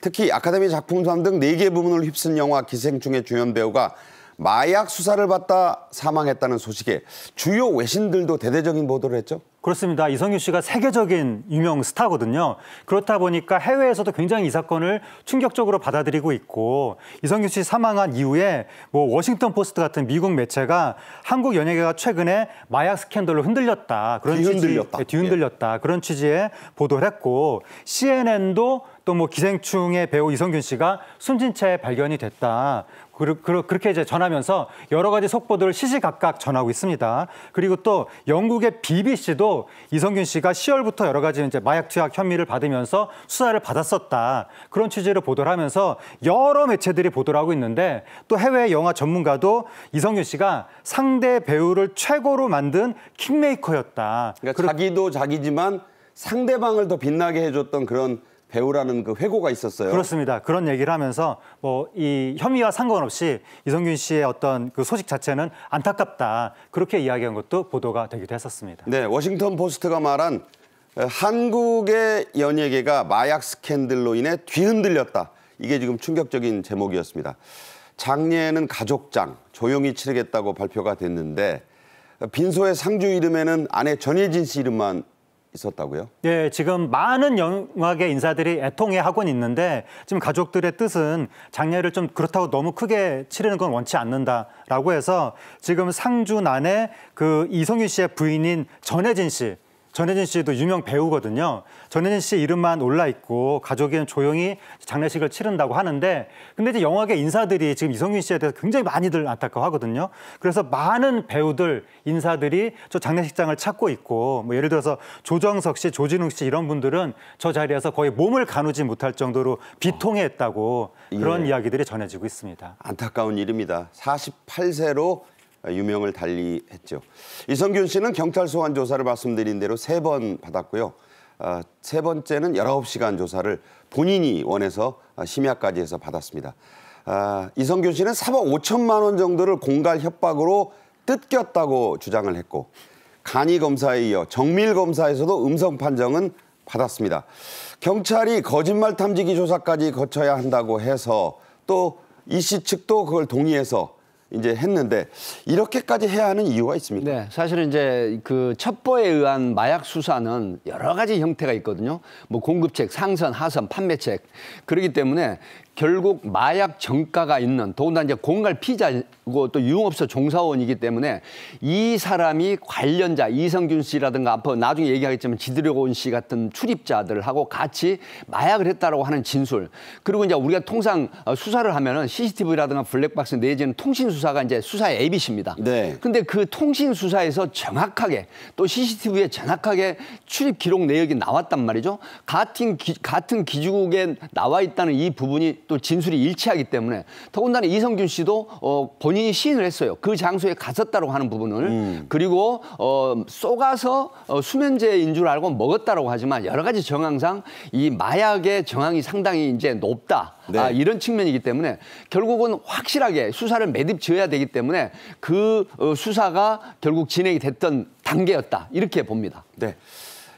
특히 아카데미 작품상 등 네 개 부문을 휩쓴 영화 기생충의 주연 배우가 마약 수사를 받다 사망했다는 소식에 주요 외신들도 대대적인 보도를 했죠. 그렇습니다. 이성규 씨가 세계적인 유명 스타거든요. 그렇다 보니까 해외에서도 굉장히 이 사건을 충격적으로 받아들이고 있고 이성규씨 사망한 이후에 뭐 워싱턴 포스트 같은 미국 매체가 한국 연예계가 최근에 마약 스캔들로 흔들렸다. 그런 뒤흔들렸다. 취지, 네, 예, 뒤흔들렸다. 예. 그런 취지의 보도를 했고 CNN도 또뭐 기생충의 배우 이성균 씨가 숨진 채 발견이 됐다. 그러, 그러, 그렇게 이제 전하면서 여러 가지 속보들을 시시각각 전하고 있습니다. 그리고 또 영국의 BBC도 이성균 씨가 10월부터 여러 가지 이제 마약 투약 혐의를 받으면서 수사를 받았었다. 그런 취지를 보도를 하면서 여러 매체들이 보도를 하고 있는데 또 해외 영화 전문가도 이성균 씨가 상대 배우를 최고로 만든 킹메이커였다. 그러니까 그러... 자기도 자기지만 상대방을 더 빛나게 해줬던 그런 배우라는 그 회고가 있었어요. 그렇습니다. 그런 얘기를 하면서 뭐 이 혐의와 상관없이 이성균 씨의 어떤 그 소식 자체는 안타깝다 그렇게 이야기한 것도 보도가 되기도 했었습니다. 네, 워싱턴 포스트가 말한 한국의 연예계가 마약 스캔들로 인해 뒤흔들렸다. 이게 지금 충격적인 제목이었습니다. 장례에는 가족장 조용히 치르겠다고 발표가 됐는데 빈소의 상주 이름에는 아내 전예진 씨 이름만 있었다고요? 예, 지금 많은 영화계 인사들이 애통해하곤 있는데 지금 가족들의 뜻은 장례를 좀 그렇다고 너무 크게 치르는 건 원치 않는다라고 해서 지금 상주 난에그 이성윤 씨의 부인인 전혜진 씨 전혜진 씨도 유명 배우거든요. 전혜진 씨 이름만 올라 있고 가족은 조용히 장례식을 치른다고 하는데 근데 이제 영화계 인사들이 지금 이성윤 씨에 대해서 굉장히 많이들 안타까워하거든요. 그래서 많은 배우들 인사들이 저 장례식장을 찾고 있고 뭐 예를 들어서 조정석 씨, 조진웅 씨 이런 분들은 저 자리에서 거의 몸을 가누지 못할 정도로 비통해했다고 아, 예. 그런 이야기들이 전해지고 있습니다. 안타까운 일입니다. 48세로 아, 유명을 달리했죠. 이성균 씨는 경찰 소환 조사를 말씀드린 대로 세 번 받았고요. 아, 세 번째는 1 9 시간 조사를 본인이 원해서 아, 심야까지 해서 받았습니다. 이성균 씨는 4억 5천만 원 정도를 공갈 협박으로 뜯겼다고 주장을 했고 간이 검사에 이어 정밀 검사에서도 음성 판정은 받았습니다. 경찰이 거짓말 탐지기 조사까지 거쳐야 한다고 해서 또 이 씨 측도 그걸 동의해서 이제 했는데 이렇게까지 해야 하는 이유가 있습니까? 네, 사실은 이제 그 첩보에 의한 마약 수사는 여러 가지 형태가 있거든요. 뭐 공급책, 상선, 하선, 판매책. 그러기 때문에 결국 마약 정가가 있는 더군다나 이제 공갈 피자고 또 유흥업소 종사원이기 때문에 이 사람이 관련자 이성균 씨라든가 앞으로 나중에 얘기하겠지만 지드래곤 씨 같은 출입자들하고 같이 마약을 했다라고 하는 진술 그리고 이제 우리가 통상 어, 수사를 하면은 CCTV라든가 블랙박스 내지는 통신 수사가 이제 수사의 ABC입니다. 네. 근데 그 통신 수사에서 정확하게 또 CCTV에 정확하게 출입 기록 내역이 나왔단 말이죠. 같은 기, 같은 기주국에 나와 있다는 이 부분이 또 진술이 일치하기 때문에 더군다나 이성균 씨도 어, 본인이 시인을 했어요. 그 장소에 갔었다고 하는 부분을 음. 그리고 어, 쏘가서 어, 수면제인 줄 알고 먹었다라고 하지만 여러 가지 정황상 이 마약의 정황이 상당히 이제 높다. 네. 아, 이런 측면이기 때문에 결국은 확실하게 수사를 매듭 지어야 되기 때문에 그 어, 수사가 결국 진행이 됐던 단계였다. 이렇게 봅니다. 네.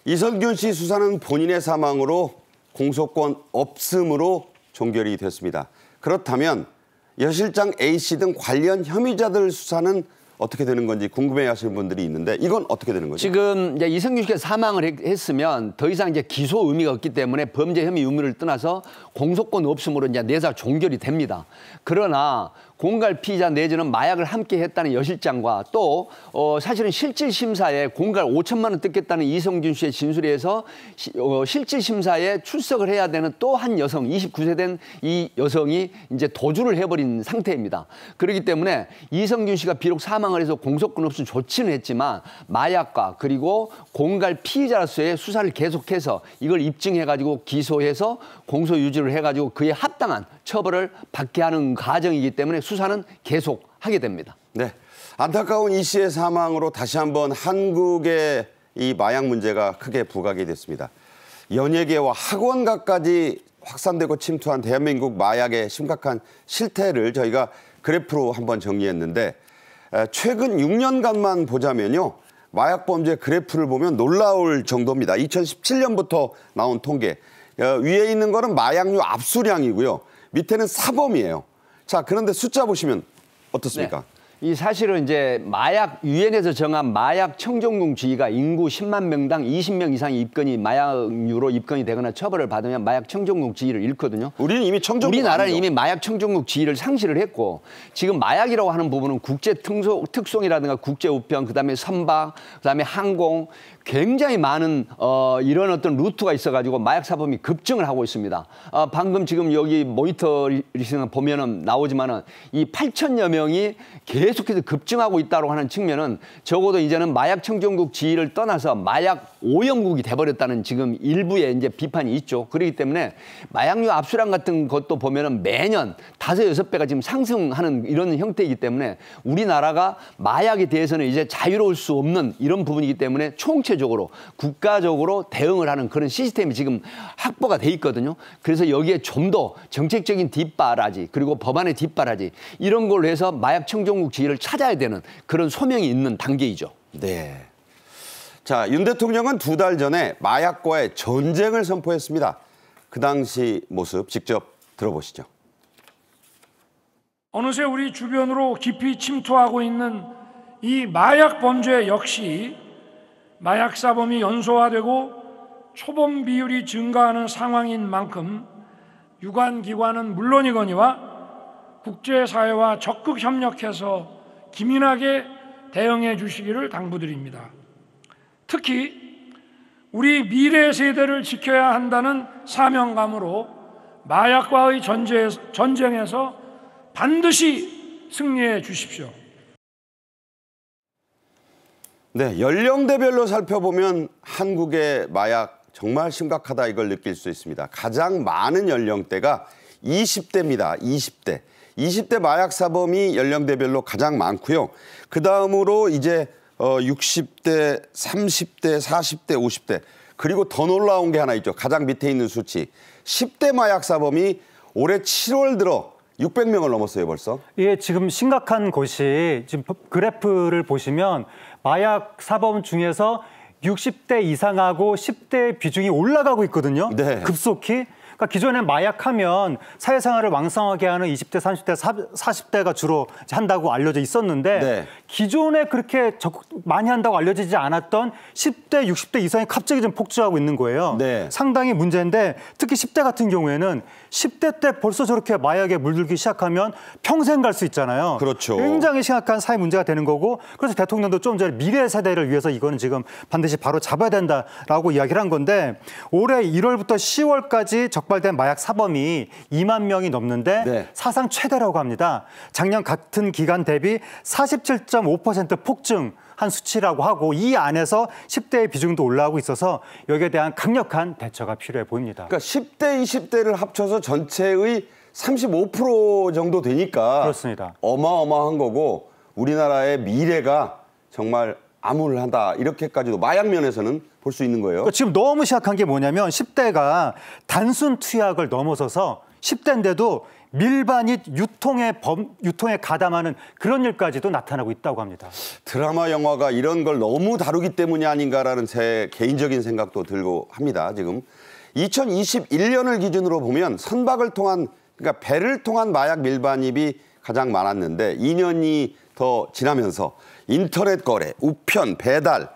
이성균 씨 수사는 본인의 사망으로 공소권 없음으로 종결이 됐습니다. 그렇다면 여 실장 A씨 등 관련 혐의자들 수사는 어떻게 되는 건지 궁금해하시는 분들이 있는데 이건 어떻게 되는 거죠? 지금 이제 이성균 씨가 사망을 했, 으면더 이상 이제 기소 의미가 없기 때문에 범죄 혐의 의무를 떠나서 공소권 없음으로 이제 내사 종결이 됩니다. 그러나 공갈 피의자 내지는 마약을 함께 했다는 여실장과 또 어, 사실은 실질 심사에 공갈 5천만 원 뜯겠다는 이성준 씨의 진술에 의해서 시, 어, 실질 심사에 출석을 해야 되는 또 한 여성 29세 된 이 여성이 이제 도주를 해버린 상태입니다. 그렇기 때문에 이성준 씨가 비록 사망을 해서 공소권 없이 조치는 했지만 마약과 그리고 공갈 피의자로서의 수사를 계속해서 이걸 입증해가지고 기소해서 공소 유지를 해가지고 그에 합당한 처벌을 받게 하는 과정이기 때문에. 수사는 계속 하게 됩니다. 네. 안타까운 이 씨의 사망으로 다시 한번 한국의 이 마약 문제가 크게 부각이 됐습니다. 연예계와 학원가까지 확산되고 침투한 대한민국 마약의 심각한 실태를 저희가 그래프로 한번 정리했는데 최근 6년간만 보자면요. 마약 범죄 그래프를 보면 놀라울 정도입니다. 2017년부터 나온 통계. 어, 위에 있는 거는 마약류 압수량이고요. 밑에는 사범이에요. 자, 그런데 숫자 보시면 어떻습니까? 네. 이 사실은 이제 마약 유엔에서 정한 마약 청정국 주의가 인구 10만 명당 20명 이상의 입건이 마약류로 입건이 되거나 처벌을 받으면 마약 청정국 주의를 잃거든요. 우리는 이미 청정 우리나라는 이미 마약 청정국 주의를 상실을 했고 지금 마약이라고 하는 부분은 국제 특송이라든가 국제 우편 그다음에 선박 그다음에 항공 굉장히 많은 어, 이런 어떤 루트가 있어가지고 마약 사범이 급증을 하고 있습니다. 어, 방금 지금 여기 모니터리싱 보면은 나오지만은 이 8천여 명이 계속해서 급증하고 있다고 하는 측면은 적어도 이제는 마약 청정국 지위를 떠나서 마약 오염국이 돼버렸다는 지금 일부의 이제 비판이 있죠. 그렇기 때문에 마약류 압수량 같은 것도 보면은 매년 다섯 여섯 배가 지금 상승하는 이런 형태이기 때문에 우리나라가 마약에 대해서는 이제 자유로울 수 없는 이런 부분이기 때문에 총체 사회적으로 국가적으로 대응을 하는 그런 시스템이 지금 확보가 돼 있거든요. 그래서 여기에 좀 더 정책적인 뒷바라지 그리고 법안의 뒷바라지 이런 걸로 해서 마약 청정국 지위를 찾아야 되는 그런 소명이 있는 단계이죠. 네. 자, 윤 대통령은 두 달 전에 마약과의 전쟁을 선포했습니다. 그 당시 모습 직접 들어보시죠. 어느새 우리 주변으로 깊이 침투하고 있는 이 마약 범죄 역시 마약 사범이 연소화되고 초범 비율이 증가하는 상황인 만큼 유관 기관은 물론이거니와 국제사회와 적극 협력해서 기민하게 대응해 주시기를 당부드립니다. 특히 우리 미래 세대를 지켜야 한다는 사명감으로 마약과의 전쟁에서 반드시 승리해 주십시오. 네, 연령대별로 살펴보면 한국의 마약 정말 심각하다 이걸 느낄 수 있습니다. 가장 많은 연령대가 20대입니다. 20대. 20대 마약 사범이 연령대별로 가장 많고요. 그 다음으로 이제 어 60대, 30대, 40대, 50대. 그리고 더 놀라운 게 하나 있죠. 가장 밑에 있는 수치. 10대 마약 사범이 올해 7월 들어 600명을 넘었어요 벌써. 예, 지금 심각한 것이 지금 그래프를 보시면 마약 사범 중에서 60대 이상하고 10대 비중이 올라가고 있거든요. 네. 급속히. 그러니까 기존에 마약하면 사회생활을 왕성하게 하는 20대, 30대, 40대가 주로 한다고 알려져 있었는데 네. 기존에 그렇게 적극 많이 한다고 알려지지 않았던 10대, 60대 이상이 갑자기 좀 폭주하고 있는 거예요. 네. 상당히 문제인데 특히 10대 같은 경우에는 10대 때 벌써 저렇게 마약에 물들기 시작하면 평생 갈 수 있잖아요. 그렇죠. 굉장히 심각한 사회 문제가 되는 거고 그래서 대통령도 좀 전에 미래 세대를 위해서 이거는 지금 반드시 바로 잡아야 된다라고 이야기를 한 건데 올해 1월부터 10월까지 적발된 마약 사범이 2만 명이 넘는데 네. 사상 최대라고 합니다. 작년 같은 기간 대비 47.5% 폭증 한 수치라고 하고 이 안에서 10대의 비중도 올라오고 있어서 여기에 대한 강력한 대처가 필요해 보입니다. 그러니까 10대, 20대를 합쳐서 전체의 35% 정도 되니까 그렇습니다. 어마어마한 거고 우리나라의 미래가 정말 암울하다 이렇게까지도 마약 면에서는 볼 수 있는 거예요. 그러니까 지금 너무 시작한 게 뭐냐면 10대가 단순 투약을 넘어서서 10대인데도 밀반이 유통에 범, 유통에 가담하는 그런 일까지도 나타나고 있다고 합니다. 드라마 영화가 이런 걸 너무 다루기 때문이 아닌가라는 제 개인적인 생각도 들고 합니다. 지금 2021년을 기준으로 보면 선박을 통한 그러니까 배를 통한 마약 밀반입이 가장 많았는데 2년이 더 지나면서 인터넷 거래, 우편, 배달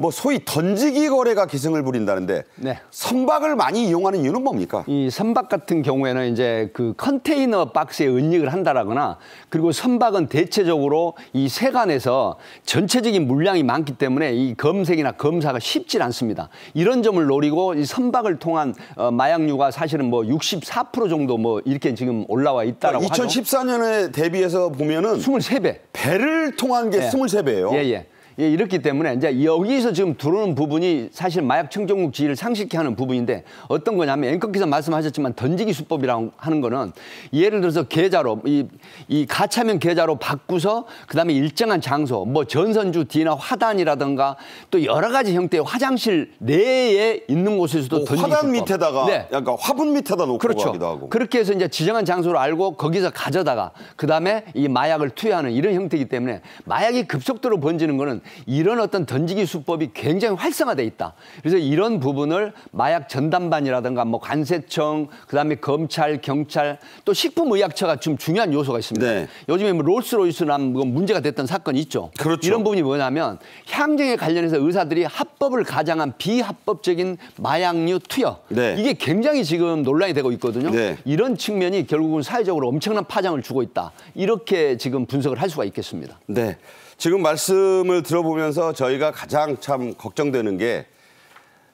뭐 소위 던지기 거래가 기승을 부린다는데 네. 선박을 많이 이용하는 이유는 뭡니까? 이 선박 같은 경우에는 이제 그 컨테이너 박스에 은닉을 한다라거나 그리고 선박은 대체적으로 이 세관에서 전체적인 물량이 많기 때문에 이 검색이나 검사가 쉽질 않습니다. 이런 점을 노리고 이 선박을 통한 어, 마약류가 사실은 뭐 64% 정도 뭐 이렇게 지금 올라와 있다라고 그러니까 2014년에 하죠. 대비해서 보면은 23배. 배를 통한 게 네. 예. 23배예요. 예, 예. 예, 이렇기 때문에 이제 여기서 지금 들어오는 부분이 사실 마약 청정국 지위를 상식케 하는 부분인데 어떤 거냐면 앵커께서 말씀하셨지만 던지기 수법이라고 하는 거는 예를 들어서 계좌로 이, 이 가차면 계좌로 바꾸서 그다음에 일정한 장소 뭐 전선주 뒤나 화단이라든가 또 여러 가지 형태의 화장실 내에 있는 곳에서도 뭐, 던지기 화단 수법. 밑에다가 네. 약간 화분 밑에다 놓고 그렇죠. 기도 하고 그렇게 해서 이제 지정한 장소로 알고 거기서 가져다가 그다음에 이 마약을 투여하는 이런 형태이기 때문에 마약이 급속도로 번지는 거는 이런 어떤 던지기 수법이 굉장히 활성화돼 있다. 그래서 이런 부분을 마약 전담반이라든가 뭐 관세청, 그다음에 검찰, 경찰 또 식품의약처가 좀 중요한 요소가 있습니다. 네. 요즘에 뭐롤스로이스나뭐 문제가 됐던 사건이 있죠. 그렇죠. 이런 부분이 뭐냐면 향정에 관련해서 의사들이 합법을 가장한 비합법적인 마약류 투여 네. 이게 굉장히 지금 논란이 되고 있거든요. 네. 이런 측면이 결국은 사회적으로 엄청난 파장을 주고 있다. 이렇게 지금 분석을 할 수가 있겠습니다. 네. 지금 말씀을 들어보면서 저희가 가장 참 걱정되는 게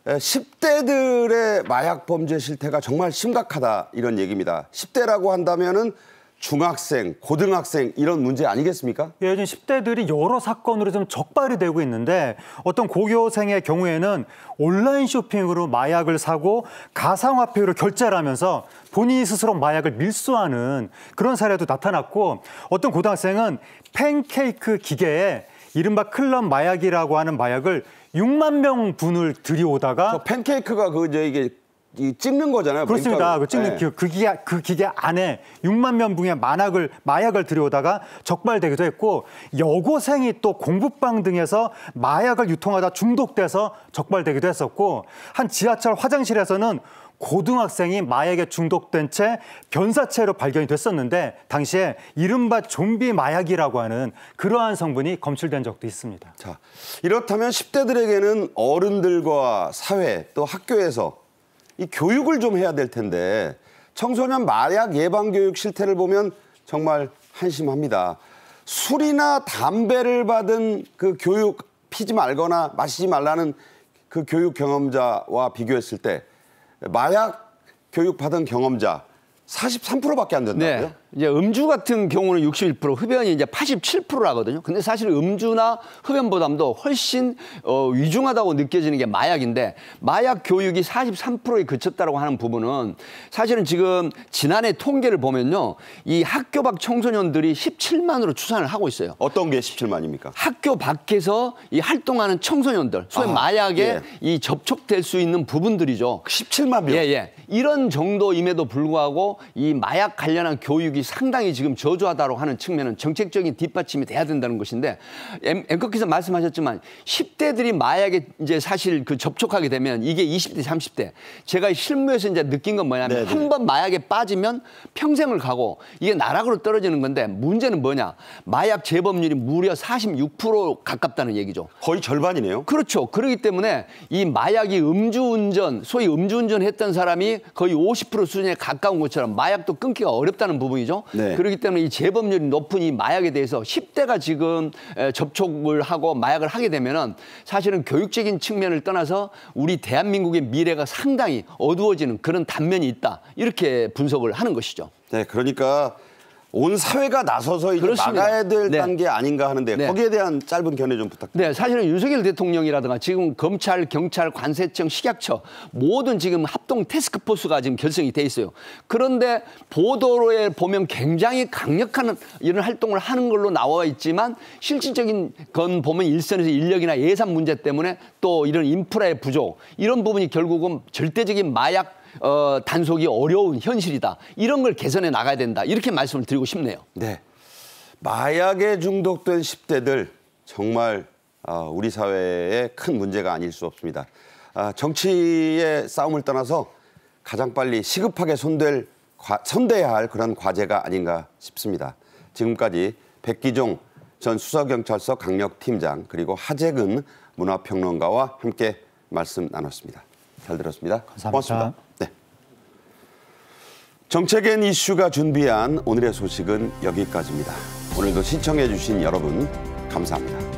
10대들의 마약 범죄 실태가 정말 심각하다 이런 얘기입니다. 10대라고 한다면은 중학생, 고등학생 이런 문제 아니겠습니까? 예, 요즘 10대들이 여러 사건으로 좀 적발이 되고 있는데 어떤 고교생의 경우에는 온라인 쇼핑으로 마약을 사고 가상화폐로 결제를 하면서 본인이 스스로 마약을 밀수하는 그런 사례도 나타났고 어떤 고등학생은 팬케이크 기계에 이른바 클럽 마약이라고 하는 마약을 6만 명 분을 들여오다가 팬케이크가 그 이제 이게 이 찍는 거잖아요. 뭐 그렇습니다. 그 찍는 네. 그, 그, 기계 그 기계 안에 6만 명분의 만약을 마약을 들여오다가 적발되기도 했고 여고생이 또 공부방 등에서 마약을 유통하다 중독돼서 적발되기도 했었고 한 지하철 화장실에서는 고등학생이 마약에 중독된 채 변사체로 발견이 됐었는데 당시에 이른바 좀비 마약이라고 하는 그러한 성분이 검출된 적도 있습니다. 자, 이렇다면 10대들에게는 어른들과 사회 또 학교에서 이 교육을 좀 해야 될 텐데 청소년 마약 예방 교육 실태를 보면 정말 한심합니다. 술이나 담배를 받은 그 교육 피지 말거나 마시지 말라는 그 교육 경험자와 비교했을 때 마약 교육 받은 경험자 43%밖에 안 된다고요? 네. 이제 음주 같은 경우는 61%, 흡연이 이제 87%라거든요. 근데 사실 음주나 흡연 보담도 훨씬 어, 위중하다고 느껴지는 게 마약인데 마약 교육이 43%에 그쳤다라고 하는 부분은 사실은 지금 지난해 통계를 보면요. 이 학교 밖 청소년들이 17만으로 추산을 하고 있어요. 어떤 게 17만입니까? 학교 밖에서 이 활동하는 청소년들, 소위 아, 마약에 예. 이 접촉될 수 있는 부분들이죠. 17만 명. 예, 예. 이런 정도임에도 불구하고 이 마약 관련한 교육 교육이 상당히 지금 저조하다고 하는 측면은 정책적인 뒷받침이 돼야 된다는 것인데 앵커께서 말씀하셨지만 10대들이 마약에 이제 사실 그 접촉하게 되면 이게 20대, 30대 제가 실무에서 이제 느낀 건 뭐냐면 네, 네. 한번 마약에 빠지면 평생을 가고 이게 나락으로 떨어지는 건데 문제는 뭐냐 마약 재범률이 무려 46% 가깝다는 얘기죠. 거의 절반이네요. 그렇죠. 그렇기 때문에 이 마약이 음주운전 소위 음주운전 했던 사람이 거의 50% 수준에 가까운 것처럼 마약도 끊기가 어렵다는 부분이 말이죠. 네. 그렇기 때문에 이 재범률이 높은 이 마약에 대해서 10대가 지금 접촉을 하고 마약을 하게 되면은 사실은 교육적인 측면을 떠나서 우리 대한민국의 미래가 상당히 어두워지는 그런 단면이 있다. 이렇게 분석을 하는 것이죠. 네, 그러니까 온 사회가 나서서 이제 그렇습니다. 막아야 될 네. 단계 아닌가 하는데 네. 거기에 대한 짧은 견해 좀 부탁드립니다. 네, 사실은 윤석열 대통령이라든가 지금 검찰, 경찰, 관세청, 식약처 모든 지금 합동 테스크포스가 지금 결성이 돼 있어요. 그런데 보도에 보면 굉장히 강력한 이런 활동을 하는 걸로 나와 있지만 실질적인 건 보면 일선에서 인력이나 예산 문제 때문에 또 이런 인프라의 부족 이런 부분이 결국은 절대적인 마약 어, 단속이 어려운 현실이다. 이런 걸 개선해 나가야 된다. 이렇게 말씀을 드리고 싶네요. 네. 마약에 중독된 10대들 정말 어, 우리 사회에 큰 문제가 아닐 수 없습니다. 아, 정치의 싸움을 떠나서 가장 빨리 시급하게 손댈, 과, 손대야 할 그런 과제가 아닌가 싶습니다. 지금까지 백기종 전 수사경찰서 강력팀장 그리고 하재근 문화평론가와 함께 말씀 나눴습니다. 잘 들었습니다. 감사합니다. 고맙습니다. 정책엔 이슈가 준비한 오늘의 소식은 여기까지입니다. 오늘도 시청해주신 여러분 감사합니다.